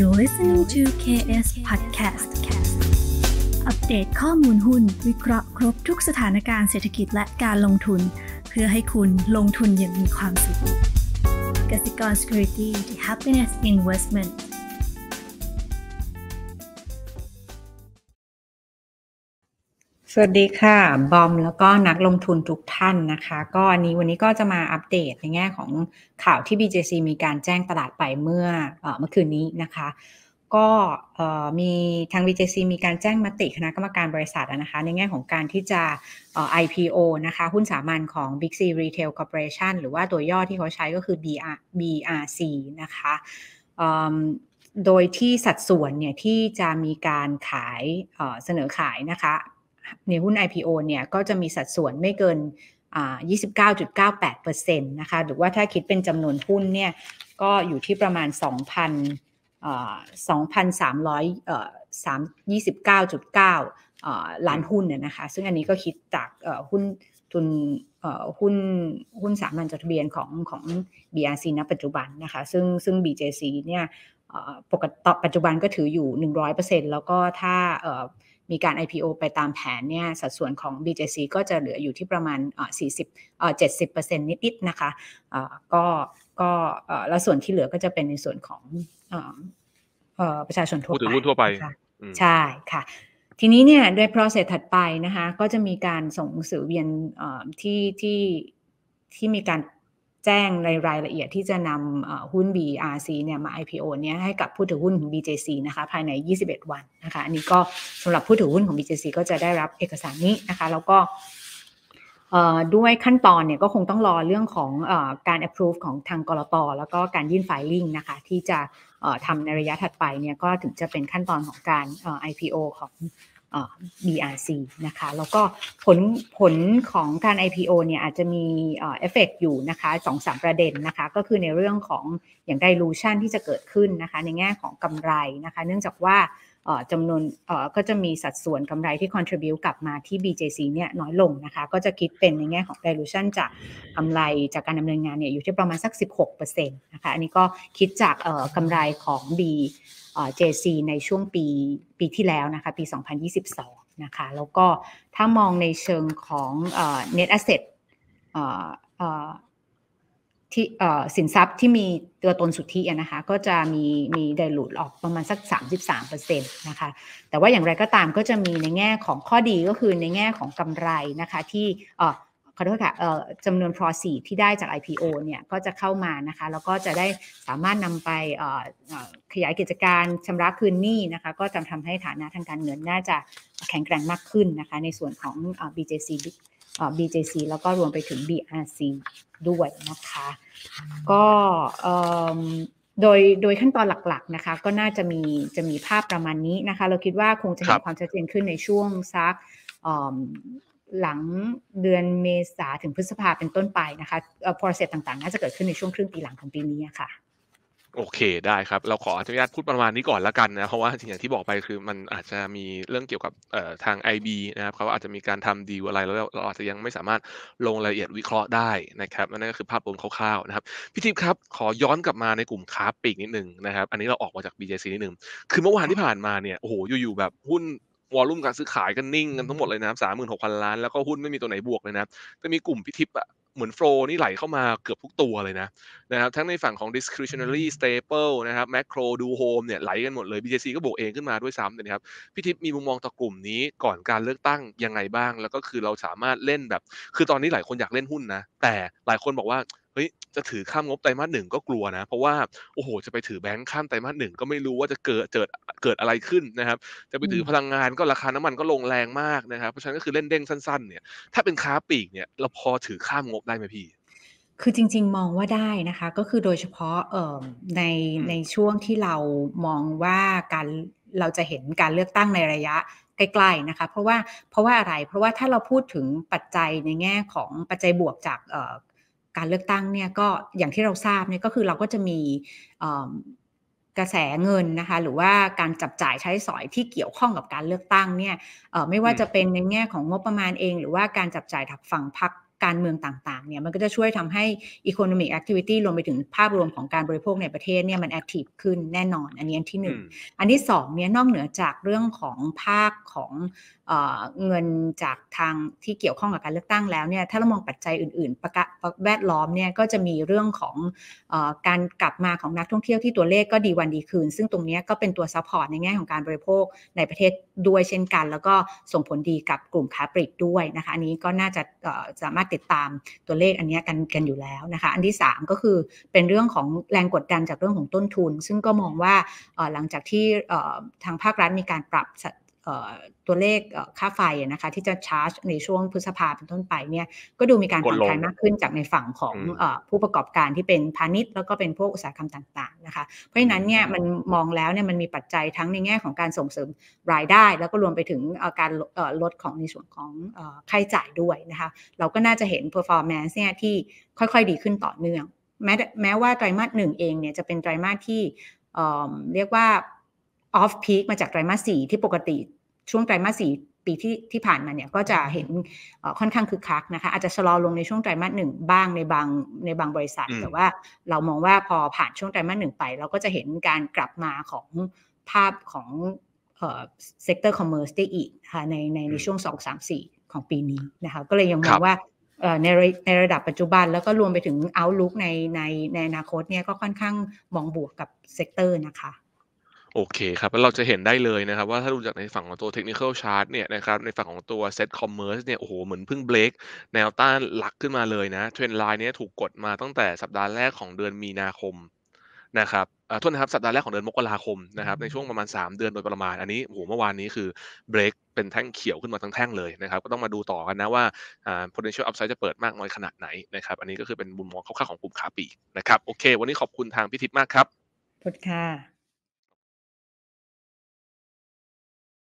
You're listening to KS Podcast อัปเดตข้อมูลหุ้นวิเคราะห์ครบทุกสถานการณ์เศรษฐกิจและการลงทุน เพื่อให้คุณลงทุนอย่างมีความสุขกสิกร Security the Happiness Investment สวัสดีค่ะ บอมแล้วก็นักลงทุนทุกท่านนะคะ ก็อันนี้วันนี้ก็จะมาอัปเดตในแง่ของข่าวที่ BJC มีการแจ้งตลาดไปเมื่อเมื่อคืนนี้นะคะ ก็มีทาง BJC มีการแจ้งมติคณะกรรมการบริษัทนะคะในแง่ของการที่จะ IPO นะคะหุ้นสามัญของ Big C Retail Corporation หรือว่าตัวย่อที่เขาใช้ก็คือ BR BRC นะคะ โดยที่สัดส่วนเนี่ยที่จะมีการขายเสนอขายนะคะในหุ้น IPO เนี่ยก็จะมีสัดส่วนไม่เกิน 29.98%นะคะ หรือว่าถ้าคิดเป็นจำนวนหุ้นเนี่ยก็อยู่ที่ประมาณ2,000 2,300 329.9 ล้านหุ้นน่ยนะคะ ซึ่งอันนี้ก็คิดจากหุ้นทุนหุ้นหุ้นสามัญจดทะเบียนของของ BRC ณปัจจุบันนะคะ ซึ่งซึ่ง BJC เนี่ยปกติปัจจุบันก็ถืออยู่ 100%แล้วก็ถ้ามีการ IPO ไปตามแผนเนี่ยสัดส่วนของ BJC ก็จะเหลืออยู่ที่ประมาณ40เอ่อ70%นิดๆนะคะก็ก็แล้วส่วนที่เหลือก็จะเป็นในส่วนของประชาชนทั่วไปผู้ถือหุ้นทั่วไป ใช่ค่ะ ทีนี้เนี่ยด้วย process ถัดไปนะคะ ก็จะมีการส่งหนังสือเวียนที่ที่ที่มีการแจ้งในรายละเอียดที่จะนำหุ้น BRC เนี่ยมา IPO เนี่ยให้กับผู้ถือหุ้นของ BJC นะคะภายใน 21 วันนะคะ อันนี้ก็สำหรับผู้ถือหุ้นของ BJC ก็จะได้รับเอกสารนี้นะคะ แล้วก็ด้วยขั้นตอนเนี่ยก็คงต้องรอเรื่องของอการ approve ของทางกรตแล้วก็การยื่น filing นะคะที่จะทำในระยะถัดไปเนี่ยก็ถึงจะเป็นขั้นตอนของการ IPO ของ BRC นะคะ แล้วก็ผลผลของการ IPO เนี่ย อาจจะมีเอฟเฟกอยู่นะคะสองสามประเด็นนะคะ ก็คือในเรื่องของอย่างไดรูชันที่จะเกิดขึ้นนะคะ ในแง่ของกำไรนะคะ เนื่องจากว่าจำนวนก็จะมีสัดส่วนกำไรที่ c o n t r i b u e กลับมาที่ BJC เนี่ยน้อยลงนะคะ ก็จะคิดเป็นในแง่ของ dilution จากกำไรจากการดำเนินงานเนี่ยอยู่ที่ประมาณสัก 16%นะคะอันนี้ก็คิดจากกำไรของ B JC ในช่วงปีปีที่แล้วนะคะปี 2022นะคะแล้วก็ถ้ามองในเชิงของ net asset ที่สินทรัพย์ที่มีตัวตนสุทธินะคะก็จะมีมีไดรูดออกประมาณสัก 33%นะคะแต่ว่าอย่างไรก็ตามก็จะมีในแง่ของข้อดีก็คือในแง่ของกำไรนะคะที่ขอโทษค่ะจำนวน p r o c e e ที่ได้จาก IPO เนี่ยก็จะเข้ามานะคะแล้วก็จะได้สามารถนำไปขยายกิจการชำระคืนหนี้นะคะก็จะทำให้ฐานะทางการเงินน่าจะแข็งแกร่งมากขึ้นนะคะ ในส่วนของ BJC บีเจซีแล้วก็รวมไปถึง BRC ด้วยนะคะก็โดยโดยขั้นตอนหลักๆนะคะ ก็น่าจะมีจะมีภาพประมาณนี้นะคะ เราคิดว่าคงจะเห็นความชัดเจนขึ้นในช่วงซักหลังเดือนเมษาถึงพฤษภาเป็นต้นไปนะคะโปรเซสต่างๆน่าจะเกิดขึ้นในช่วงครึ่งปีหลังของปีนี้ค่ะโอเคได้ครับ เราขออนุญาตพูดประมาณนี้ก่อนละกันนะเพราะว่าอย่างที่บอกไปคือมันอาจจะมีเรื่องเกี่ยวกับทาง IB นะครับเขาอาจจะมีการทำดีลอะไรแล้วเราอาจจะยังไม่สามารถลงรายละเอียดวิเคราะห์ได้นะครับนั่นก็คือภาพรวมคร่าวๆนะครับพี่ทิพย์ครับขอย้อนกลับมาในกลุ่มค้าปีกนิดหนึ่งนะครับอันนี้เราออกมาจาก BJC นิดหนึ่งคือเมื่อวานที่ผ่านมาเนี่ยโอ้โหอยู่ๆแบบหุ้นวอลลุ่มการซื้อขายกันนิ่งกันทั้งหมดเลยนะสามหมื่นหกพันล้านแล้วก็หุ้นไม่มีตัวไหนบวกเลยนะแต่มีกลุ่มพิทิพย์อะเหมือนโฟลนี่ไหลเข้ามาเกือบทุกตัวเลยนะนะครับทั้งในฝั่งของ discretionary staple นะครับ macro do home เนี่ยไหลกันหมดเลย BJC ก็บวกเองขึ้นมาด้วยซ้ำนะครับพี่ทิพย์มีมุมมองต่อกลุ่มนี้ก่อนการเลือกตั้งยังไงบ้าง แล้วก็คือเราสามารถเล่นแบบ คือตอนนี้หลายคนอยากเล่นหุ้นนะ แต่หลายคนบอกว่าเฮ้ย จะถือข้ามงบไตรมาสหนึ่งก็กลัวนะ เพราะว่าโอ้โห จะไปถือแบงค์ข้ามไตรมาสหนึ่งก็ไม่รู้ว่าจะเกิดเกิดเกิดอะไรขึ้นนะครับ จะไปถือพลังงานก็ราคาน้ำมันก็ลงแรงมากนะครับ เพราะฉะนั้นก็คือเล่นเด้งสั้น ๆ เนี่ย ถ้าเป็นค้าปีกเนี่ย เราพอถือข้ามงบได้ไหมพี่ คือจริง ๆ มองว่าได้นะคะ ก็คือโดยเฉพาะในในช่วงที่เรามองว่าการเราจะเห็นการเลือกตั้งในระยะใกล้ๆ นะคะ เพราะว่าเพราะว่าอะไร เพราะว่าถ้าเราพูดถึงปัจจัยในแง่ของปัจจัยบวกจากการเลือกตั้งเนี่ยก็อย่างที่เราทราบเนี่ยก็คือเราก็จะมีกระแสเงินนะคะหรือว่าการจับจ่ายใช้สอยที่เกี่ยวข้องกับการเลือกตั้งเนี่ยไม่ว่าจะเป็นในแง่ของงบประมาณเอง หรือว่าการจับจ่ายถักฝั่งพักการเมืองต่างๆ เนี่ยมันก็จะช่วยทำให้ economic activity รวมไปถึงภาพรวมของการบริโภคในประเทศเนี่ยมัน active ขึ้นแน่นอน อันนี้อันที่ 1 อันที่2เนี่ยนอกเหนือจากเรื่องของภาคของเงินจากทางที่เกี่ยวข้องกับการเลือกตั้งแล้วเนี่ยถ้าเรามองปัจจัยอื่นๆ ประกะแวดล้อมเนี่ยก็จะมีเรื่องของอการกลับมาของนักท่องเที่ยวที่ตัวเลขก็ดีวันดีคืนซึ่งตรงนี้ก็เป็นตัวซัพพอร์ตในแง่ของการบริโภคในประเทศด้วยเช่นกัน แล้วก็ส่งผลดีกับกลุ่มค้าปลีกด้วยนะคะอันนี้ก็น่าจะสามารถติดตามตัวเลขอันนี้กันกันอยู่แล้วนะคะ อันที่ 3 ก็คือเป็นเรื่องของแรงกดดันจากเรื่องของต้นทุน ซึ่งก็มองว่าหลังจากที่ทางภาครัฐมีการปรับตัวเลขค่าไฟนะคะที่จะชาร์จในช่วงพฤษภาเป็นต้นไปเนี่ยก็ดูมีการผ่อนคลายมากขึ้นจากในฝั่งของผู้ประกอบการที่เป็นพาณิชย์ แล้วก็เป็นพวกอุตสาหกรรมต่างๆนะคะเพราะฉะนั้นเนี่ยมันมองแล้วเนี่ยมันมีปัจจัยทั้งในแง่ของการส่งเสริมรายได้ แล้วก็รวมไปถึงการลดของในส่วนของค่าใช้จ่ายด้วยนะคะเราก็น่าจะเห็น performance เนี่ยที่ค่อยๆ ดีขึ้นต่อเนื่องแม้แม้ว่าไตรมาสหนึ่งเองเนี่ยจะเป็นไตรมาสที่เรียกว่าออฟพีคมาจากไตรมาสสี่ที่ปกติช่วงไตรมาสสี่ปีที่ที่ผ่านมาเนี่ยก็จะเห็นค่อนข้างคึกคักนะคะ อาจจะชะลอลงในช่วงไตรมาสหนึ่งบ้างในบางในบางบริษัท แต่ว่าเรามองว่าพอผ่านช่วงไตรมาสหนึ่งไป เราก็จะเห็นการกลับมาของภาพของเซกเตอร์คอมเมอร์สได้อีกค่ะในในในช่วงสสองามสี่ของปีนี้นะคะ ก็เลยยังมองว่าในในระดับปัจจุบันแล้วก็รวมไปถึง outlook ในในในอนาคตเนี่ยก็ค่อนข้างมองบวกกับเซกเตอร์นะคะโอเคครับ แล้วเราจะเห็นได้เลยนะครับ ว่าถ้าดูจากในฝั่งของตัวเทคนิคอลชาร์ตเนี่ยนะครับในฝั่งของตัวเซตคอมเมอร์สเนี่ยโอ้โห เหมือนเพิ่งเบรกแนวต้านหลักขึ้นมาเลยนะเทรนไลน์นี้ถูกกดมาตั้งแต่สัปดาห์แรกของเดือนมีนาคมนะครับอ่าทษนะครับสัปดาห์แรกของเดือนมกราคมนะครับในช่วงประมาณ 3 เดือนโดยประมาณ อันนี้โอ้โหเมื่อวานนี้คือเบรกเป็นแท่งเขียวขึ้นมาทั้งแท่งเลยนะครับก็ต้องมาดูต่อกันนะว่าอ่า potential upside จะเปิดมากน้อยขนาดไหนนะครับอันนี้ก็คือเป็นมุมมองคร่าวๆของกลุ่มขาปีนะครับโอเค วันนี้ขอบคุณทางพทิพย์มากครับขอบคุณค่ะ